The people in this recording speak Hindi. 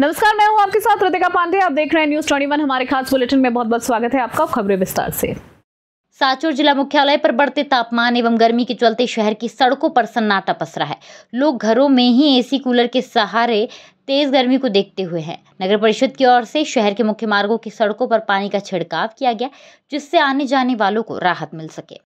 नमस्कार मैं हूं आपके साथ रतिका पांडे आप देख रहे हैं न्यूज ट्वेंटी हमारे खास बुलेटिन में बहुत बहुत स्वागत है आपका खबरें विस्तार से साचौर जिला मुख्यालय पर बढ़ते तापमान एवं गर्मी के चलते शहर की सड़कों पर सन्नाटा पसरा है लोग घरों में ही एसी कूलर के सहारे तेज गर्मी को देखते हुए हैं नगर परिषद की ओर से शहर के मुख्य मार्गों की सड़कों पर पानी का छिड़काव किया गया जिससे आने जाने वालों को राहत मिल सके